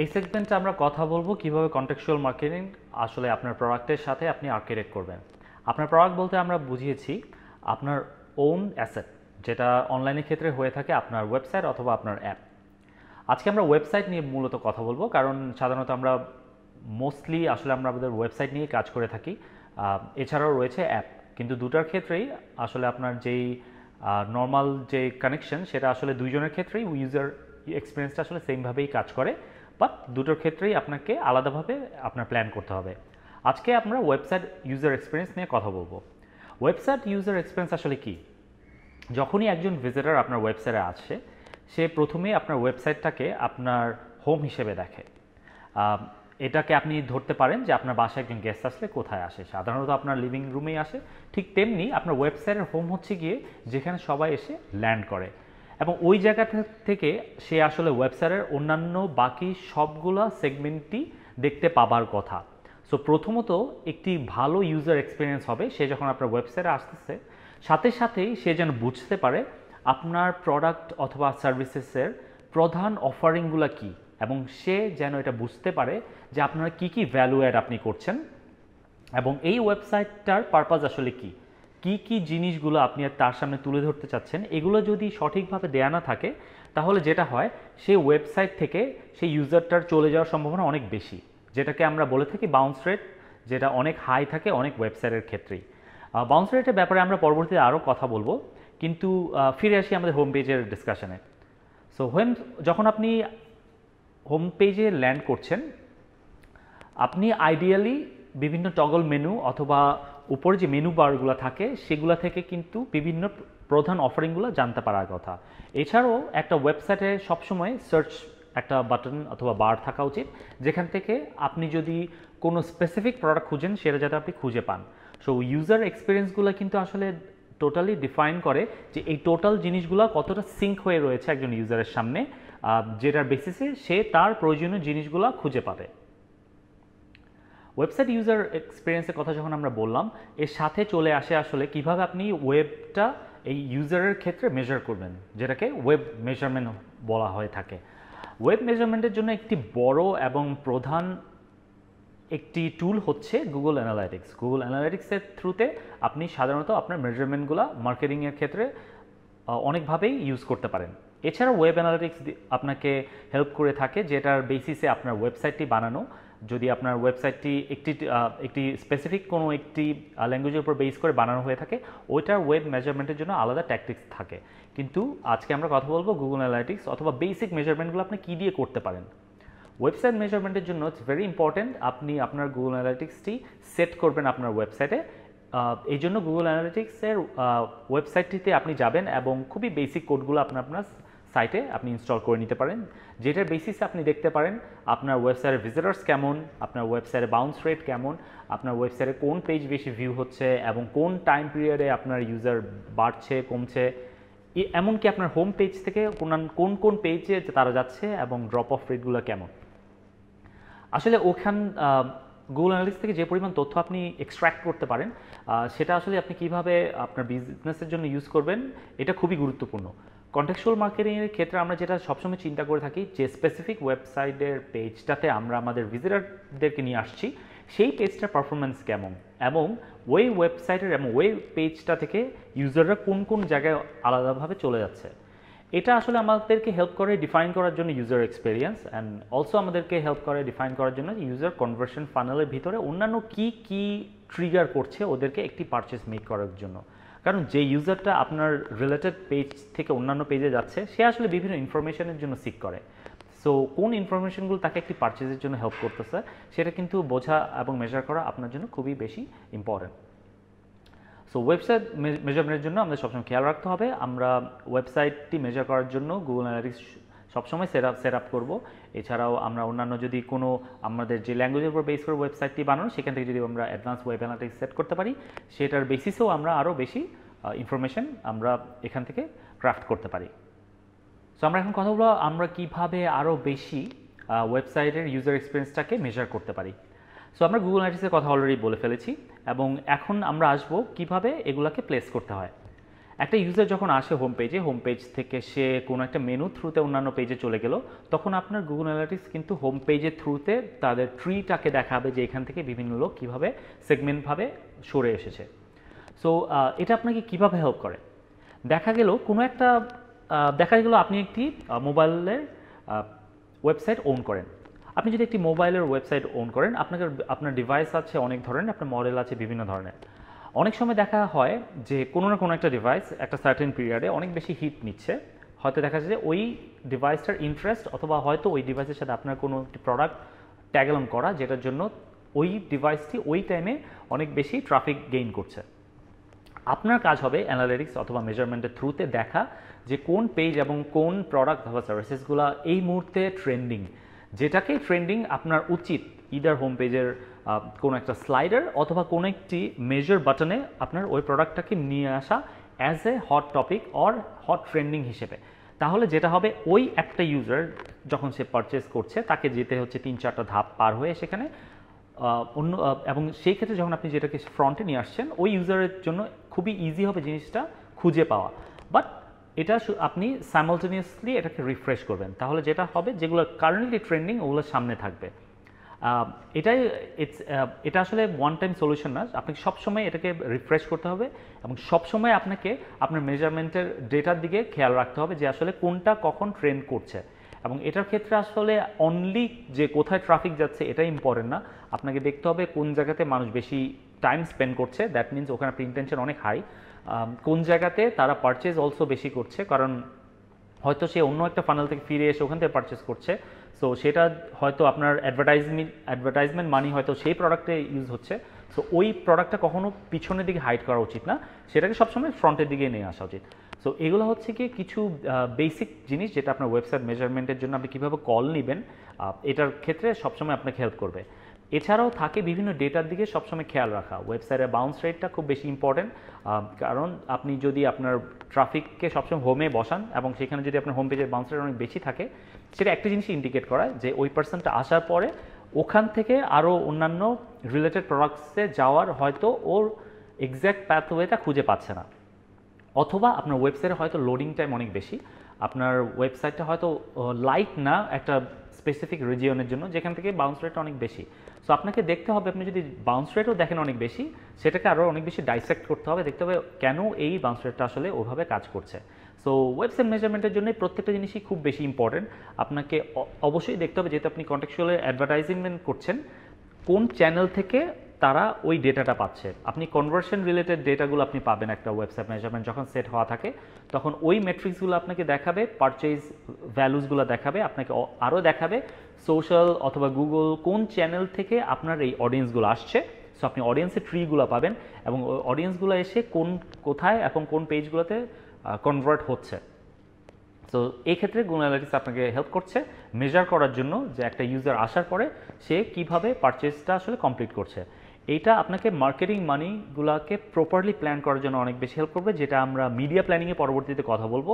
এই সেগমেন্টে আমরা কথা বলবো কিভাবে কন্টেকচুয়াল মার্কেটিং আসলে আপনার প্রোডাক্টের সাথে আপনি আর্কিটেক্ট করবেন আপনার প্রোডাক্ট বলতে আমরা বুঝিয়েছি আপনার ওন অ্যাসেট যেটা অনলাইনের ক্ষেত্রে হয়ে থাকে আপনার ওয়েবসাইট অথবা আপনার অ্যাপ আজকে আমরা ওয়েবসাইট নিয়ে মূলত কথা বলবো কারণ সাধারণত আমরা মোস্টলি আসলে আমরা আমাদের ওয়েবসাইট নিয়ে কাজ করে থাকি এছাড়াও রয়েছে অ্যাপ কিন্তু দুটার ক্ষেত্রেই আসলে আপনার যেই নর্মাল যে কানেকশন সেটা আসলে দুইজনের ক্ষেত্রেই ইউজার এক্সপিরিয়েন্সটা আসলে সেমভাবেই কাজ করে বাট দুটোর ক্ষেত্রেই আপনাকে আলাদাভাবে আপনার প্ল্যান করতে হবে আজকে আমরা ওয়েবসাইট ইউজার এক্সপিরিয়েন্স নিয়ে কথা বলবো ওয়েবসাইট ইউজার এক্সপিরিয়েন্স আসলে কি যখনই একজন ভিজিটার আপনার ওয়েবসাইটে আসে সে প্রথমে আপনার ওয়েবসাইটটাকে আপনার হোম হিসেবে দেখে এটাকে আপনি ধরতে পারেন যে আপনার বাসায় একজন গেস্ট আসলে কোথায় আসে সাধারণত আপনার লিভিং রুমেই আসে ঠিক তেমনি আপনার ওয়েবসাইটের হোম হচ্ছে গিয়ে যেখানে সবাই এসে ল্যান্ড করে এবং ওই জায়গা থেকে সে আসলে ওয়েবসাইটের অন্যান্য বাকি সবগুলা সেগমেন্টটি দেখতে পাবার কথা সো প্রথমত একটি ভালো ইউজার এক্সপিরিয়েন্স হবে সে যখন আপনার ওয়েবসাইটে আসতেছে সাথে সাথেই সে যেন বুঝতে পারে আপনার প্রোডাক্ট অথবা সার্ভিসেসের প্রধান অফারিংগুলো কি এবং সে যেন এটা বুঝতে পারে যে আপনারা কি কি ভ্যালু অ্যাড আপনি করছেন এবং এই ওয়েবসাইটটার পারপাস আসলে কী কি কি জিনিসগুলো আপনি আর তার সামনে তুলে ধরতে চাচ্ছেন এগুলো যদি সঠিকভাবে দেয়া না থাকে তাহলে যেটা হয় সেই ওয়েবসাইট থেকে সেই ইউজারটার চলে যাওয়ার সম্ভাবনা অনেক বেশি যেটাকে আমরা বলে থাকি বাউন্স রেট যেটা অনেক হাই থাকে অনেক ওয়েবসাইটের ক্ষেত্রেই বাউন্স রেটের ব্যাপারে আমরা পরবর্তীতে আরও কথা বলবো কিন্তু ফিরে আসি আমাদের হোম পেজের ডিসকাশনে সো হোম যখন আপনি হোম পেজে ল্যান্ড করছেন আপনি আইডিয়ালি বিভিন্ন টগল মেনু অথবা উপরে যে মেনু বারগুলো থাকে সেগুলো থেকে কিন্তু বিভিন্ন প্রধান অফারিংগুলো জানতে পারার কথা এছাড়াও একটা ওয়েবসাইটে সবসময় সার্চ একটা বাটন অথবা বার থাকা উচিত যেখান থেকে আপনি যদি কোনো স্পেসিফিক প্রোডাক্ট খুঁজেন সেটা যাতে আপনি খুঁজে পান সো ইউজার এক্সপিরিয়েন্সগুলো কিন্তু আসলে টোটালি ডিফাইন করে যে এই টোটাল জিনিসগুলো কতটা সিঙ্ক হয়ে রয়েছে একজন ইউজারের সামনে যেটার বেসিসে সে তার প্রয়োজনীয় জিনিসগুলো খুঁজে পাবে ওয়েবসাইট ইউজার এক্সপিরিয়েন্সের কথা যখন আমরা বললাম এর সাথে চলে আসে আসলে কিভাবে আপনি ওয়েবটা এই ইউজারের ক্ষেত্রে মেজার করবেন যেটাকে ওয়েব মেজারমেন্ট বলা হয়ে থাকে ওয়েব মেজারমেন্টের জন্য একটি বড় এবং প্রধান একটি টুল হচ্ছে গুগল অ্যানালাইটিক্স গুগল অ্যানালাইটিক্সের থ্রুতে আপনি সাধারণত আপনার মেজারমেন্টগুলো মার্কেটিংয়ের ক্ষেত্রে অনেকভাবেই ইউজ করতে পারেন এছাড়া ওয়েব অ্যানালাইটিক্স আপনাকে হেল্প করে থাকে যেটার বেসিসে আপনার ওয়েবসাইটটি বানানো যদি আপনার ওয়েবসাইটটি একটি একটি স্পেসিফিক কোনো একটি ল্যাঙ্গুয়েজের উপর বেস করে বানানো হয়ে থাকে ওইটার ওয়েব মেজারমেন্টের জন্য আলাদা ট্যাকটিক্স থাকে কিন্তু আজকে আমরা কথা বলবো গুগল অ্যানালাইটিক্স অথবা বেসিক মেজারমেন্টগুলো আপনি কী দিয়ে করতে পারেন ওয়েবসাইট মেজারমেন্টের জন্য ইটস ভেরি ইম্পর্ট্যান্ট আপনি আপনার গুগল অ্যানালিটিক্সটি সেট করবেন আপনার ওয়েবসাইটে এই জন্য গুগল অ্যানালিটিক্সের ওয়েবসাইটটিতে আপনি যাবেন এবং খুবই বেসিক কোডগুলো আপনার আপনার সাইটে আপনি ইনস্টল করে নিতে পারেন যেটার বেসিসে আপনি দেখতে পারেন আপনার ওয়েবসাইটের ভিজিটার্স কেমন আপনার ওয়েবসাইটে বাউন্স রেট কেমন আপনার ওয়েবসাইটে কোন পেজ বেশি ভিউ হচ্ছে এবং কোন টাইম পিরিয়ডে আপনার ইউজার বাড়ছে কমছে এমনকি আপনার হোম পেজ থেকে কোন কোন পেজে তারা যাচ্ছে এবং ড্রপ অফ রেটগুলো কেমন আসলে ওখান গুগল অ্যানালিস থেকে যে পরিমাণ তথ্য আপনি এক্সট্র্যাক্ট করতে পারেন সেটা আসলে আপনি কিভাবে আপনার বিজনেসের জন্য ইউজ করবেন এটা খুবই গুরুত্বপূর্ণ কন্টেক্সুয়াল মার্কেটিংয়ের ক্ষেত্রে আমরা যেটা সবসময় চিন্তা করে থাকি যে স্পেসিফিক ওয়েবসাইটের পেজটাতে আমরা আমাদের ভিজিটারদেরকে নিয়ে আসছি সেই পেজটার পারফরমেন্স কেমন এবং ওই ওয়েবসাইটের এবং ওই পেজটা থেকে ইউজাররা কোন কোন জায়গায় আলাদাভাবে চলে যাচ্ছে এটা আসলে আমাদেরকে হেল্প করে ডিফাইন করার জন্য ইউজার এক্সপিরিয়েন্স অ্যান্ড অলসো আমাদেরকে হেল্প করে ডিফাইন করার জন্য ইউজার কনভার্সন ফানেলের ভিতরে অন্যান্য কি কি ট্রিগার করছে ওদেরকে একটি পারচেস মেক করার জন্য কারণ যে ইউজারটা আপনার রিলেটেড পেজ থেকে অন্যান্য পেজে যাচ্ছে সে আসলে বিভিন্ন ইনফরমেশনের জন্য সিক করে সো কোন ইনফরমেশনগুলো তাকে একটি পারচেজের জন্য হেল্প করতেছে সেটা কিন্তু বোঝা এবং মেজার করা আপনার জন্য খুবই বেশি ইম্পর্ট্যান্ট সো ওয়েবসাইট মেজারমেন্টের জন্য আমাদের সবসময় খেয়াল রাখতে হবে আমরা ওয়েবসাইটটি মেজার করার জন্য গুগল অ্যানালিটিক্স সবসময় সেট আপ সেট আপ করবো এছাড়াও আমরা অন্যান্য যদি কোনো আমাদের যে ল্যাঙ্গুয়েজের উপর বেস করে ওয়েবসাইটটি বানানো সেখান থেকে যদি আমরা অ্যাডভান্স ওয়েব অ্যানালিটিক্স সেট করতে পারি সেটার বেসিসেও আমরা আরও বেশি ইনফরমেশন আমরা এখান থেকে ক্রাফট করতে পারি সো আমরা এখন কথা বলবো আমরা কীভাবে আরও বেশি ওয়েবসাইটের ইউজার এক্সপিরিয়েন্সটাকে মেজার করতে পারি সো আমরা গুগল অ্যাডিসের কথা অলরেডি বলে ফেলেছি এবং এখন আমরা আসব কিভাবে এগুলাকে প্লেস করতে হয় একটা ইউজার যখন আসে হোম পেজে হোম পেজ থেকে সে কোনো একটা মেনু থ্রুতে অন্যান্য পেজে চলে গেল তখন আপনার গুগল অ্যানালিটিক্স কিন্তু হোম পেজের থ্রুতে তাদের ট্রিটাকে দেখাবে যে এখান থেকে বিভিন্ন লোক কীভাবে সেগমেন্টভাবে সরে এসেছে সো এটা আপনাকে কিভাবে হেল্প করে দেখা গেল কোনো একটা দেখা গেল আপনি একটি মোবাইলের ওয়েবসাইট ওন করেন আপনি যদি একটি মোবাইলের ওয়েবসাইট ওন করেন আপনাকে আপনার ডিভাইস আছে অনেক ধরনের আপনার মডেল আছে বিভিন্ন ধরনের অনেক সময় দেখা হয় যে কোনো না কোনো একটা ডিভাইস একটা সার্টেন পিরিয়ডে অনেক বেশি হিট নিচ্ছে হয়তো দেখা যায় যে ওই ডিভাইসটার ইন্টারেস্ট অথবা হয়তো ওই ডিভাইসের সাথে আপনার কোনো একটি প্রোডাক্ট ট্যাগলন করা যেটার জন্য ওই ডিভাইসটি ওই টাইমে অনেক বেশি ট্রাফিক গেইন করছে আপনার কাজ হবে অ্যানালিটিক্স অথবা মেজারমেন্টের থ্রুতে দেখা যে কোন পেজ এবং কোন প্রোডাক্ট অথবা সার্ভিসেসগুলো এই মুহূর্তে ট্রেন্ডিং যেটাকে ট্রেন্ডিং আপনার উচিত ইদার হোম পেজের কোনো একটা স্লাইডার অথবা কোনো একটি মেজর বাটনে আপনার ওই প্রোডাক্টটাকে নিয়ে আসা as a hot topic or hot trending হিসেবে তাহলে যেটা হবে ওই একটা ইউজার যখন সে পারচেস করছে তাকে যেতে হচ্ছে তিন চারটা ধাপ পার হয়ে সেখানে অন্য এবং সেই ক্ষেত্রে যখন আপনি যেটাকে ফ্রন্টে নিয়ে আসছেন ওই ইউজারের জন্য খুবই ইজি হবে জিনিসটা খুঁজে পাওয়া বাট এটা আপনি সাইমলটেনিয়াসলি এটাকে রিফ্রেশ করবেন তাহলে যেটা হবে যেগুলো কারেন্টলি ট্রেন্ডিং ওগুলো সামনে থাকবে এটাই এটা আসলে ওয়ান টাইম সলিউশন না আপনাকে সবসময় এটাকে রিফ্রেশ করতে হবে এবং সবসময় আপনাকে আপনার মেজারমেন্টের ডেটার দিকে খেয়াল রাখতে হবে যে আসলে কোনটা কখন ট্রেন্ড করছে এবং এটার ক্ষেত্রে আসলে অনলি যে কোথায় ট্রাফিক যাচ্ছে এটা ইম্পর্টেন্ট না আপনাকে দেখতে হবে কোন জায়গাতে মানুষ বেশি টাইম স্পেন্ড করছে দ্যাট মিনস ওখানে আপনার ইন্টেনশন অনেক হাই কোন জায়গাতে তারা পারচেজ অলসো বেশি করছে কারণ হয়তো সে অন্য একটা ফানেল থেকে ফিরে এসে ওখান থেকে পারচেস করছে সো সেটা হয়তো আপনার অ্যাডভার্টাইজমেন্ট অ্যাডভার্টাইজমেন্ট মানি হয়তো সেই প্রোডাক্টে ইউজ হচ্ছে সো ওই প্রোডাক্টটা কখনো পিছনের দিকে হাইড করা উচিত না সেটাকে সবসময় ফ্রন্টের দিকে নিয়ে আসা উচিত সো এগুলো হচ্ছে কি কিছু বেসিক জিনিস যেটা আপনার ওয়েবসাইট মেজারমেন্টের জন্য আপনি কীভাবে কল নেবেন এটার ক্ষেত্রে সবসময় আপনাকে হেল্প করবে এছাড়াও থাকে বিভিন্ন ডেটার দিকে সবসময় খেয়াল রাখা ওয়েবসাইটের বাউন্স রেটটা খুব বেশি ইম্পর্টেন্ট কারণ আপনি যদি আপনার ট্রাফিককে সবসময় হোমে বসান এবং সেখানে যদি আপনার হোম পেজের বাউন্স রেট অনেক বেশি থাকে সেটা একটা জিনিস ইন্ডিকেট করায় যে ওই পার্সনটা আসার পরে ওখান থেকে আরও অন্যান্য রিলেটেড প্রোডাক্টসে যাওয়ার হয়তো ওর এক্স্যাক্ট প্যাথওয়েটা খুঁজে পাচ্ছে না অথবা আপনার ওয়েবসাইটে হয়তো লোডিং টাইম অনেক বেশি আপনার ওয়েবসাইটটা হয়তো লাইক না একটা স্পেসিফিক রিজিয়নের জন্য যেখান থেকে বাউন্স রেট অনেক বেশি সো আপনাকে দেখতে হবে আপনি যদি বাউন্স রেটও দেখেন অনেক বেশি সেটাকে আরও অনেক বেশি ডাইসেক্ট করতে হবে দেখতে হবে কেন এই বাউন্স রেটটা আসলে ওভাবে কাজ করছে সো ওয়েবসাইট মেজারমেন্টের জন্য প্রত্যেকটা জিনিসই খুব বেশি ইম্পর্টেন্ট আপনাকে অবশ্যই দেখতে হবে যেহেতু আপনি কন্টেকচুয়াল অ্যাডভার্টাইজমেন্ট করছেন কোন চ্যানেল থেকে তারা ওই ডেটাটা পাচ্ছে আপনি কনভার্সন রিলেটেড ডেটাগুলো আপনি পাবেন একটা ওয়েবসাইট মেজারমেন্ট যখন সেট হওয়া থাকে তখন ওই ম্যাট্রিক্সগুলো আপনাকে দেখাবে পারচেজ ভ্যালুসগুলো দেখাবে আপনাকে আরও দেখাবে সোশ্যাল অথবা গুগল কোন চ্যানেল থেকে আপনার এই অডিয়েন্সগুলো আসছে সো আপনি অডিয়েন্সের ট্রিগুলো পাবেন এবং অডিয়েন্সগুলো এসে কোন কোথায় এবং কোন পেজগুলোতে কনভার্ট হচ্ছে সো এই ক্ষেত্রে গুগল অ্যানালিটিক্স আপনাকে হেল্প করছে মেজার করার জন্য যে একটা ইউজার আসার পরে সে কিভাবে পারচেজটা আসলে কমপ্লিট করছে এইটা আপনাকে মার্কেটিং গুলাকে প্রপারলি প্ল্যান করার জন্য অনেক বেশি হেল্প করবে যেটা আমরা মিডিয়া প্ল্যানিংয়ে পরবর্তীতে কথা বলবো